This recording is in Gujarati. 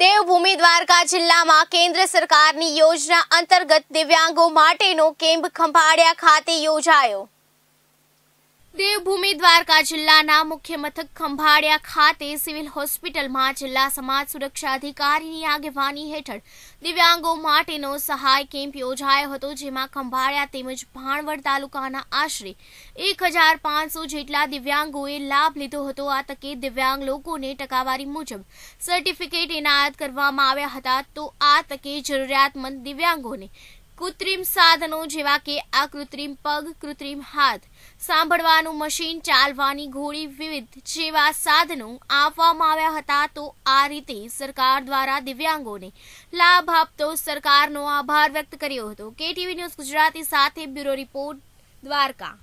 દેવભૂમિ દ્વારકા જિલ્લામાં કેન્દ્ર સરકારની યોજના અંતર્ગત દિવ્યાંગો માટેનો કેમ્પ ખંભાળિયા ખાતે યોજાયો દેવભૂમિ દ્વારકા જિલ્લાના મુખ્ય મથક ખંભાળિયા ખાતે સિવિલ હોસ્પિટલમાં જિલ્લા સમાજ સુરક્ષા અધિકારીની આગેવાની હેઠળ દિવ્યાંગો માટેનો સહાય કેમ્પ યોજાયો હતો જેમાં ખંભાળિયા તેમજ ભાણવડ તાલુકાના આશરે એક હજાર પાંચસો જેટલા દિવ્યાંગોએ લાભ લીધો હતો આ તકે દિવ્યાંગ લોકોને ટકાવારી મુજબ સર્ટિફિકેટ એનાયત કરવામાં આવ્યા હતા તો આ તકે જરૂરિયાતમંદ દિવ્યાંગોને કૃત્રિમ સાધનો જેવા કે આ કૃત્રિમ પગ કૃત્રિમ હાથ સાંભળવાનું મશીન ચાલવાની ઘોડી વિવિધ જેવા સાધનો આપવામાં આવ્યા હતા તો આ રીતે સરકાર દ્વારા દિવ્યાંગોને લાભ આપતો સરકારનો આભાર વ્યક્ત કર્યો હતો કેટીવી ન્યૂઝ ગુજરાતી સાથે બ્યુરો રિપોર્ટ દ્વારકા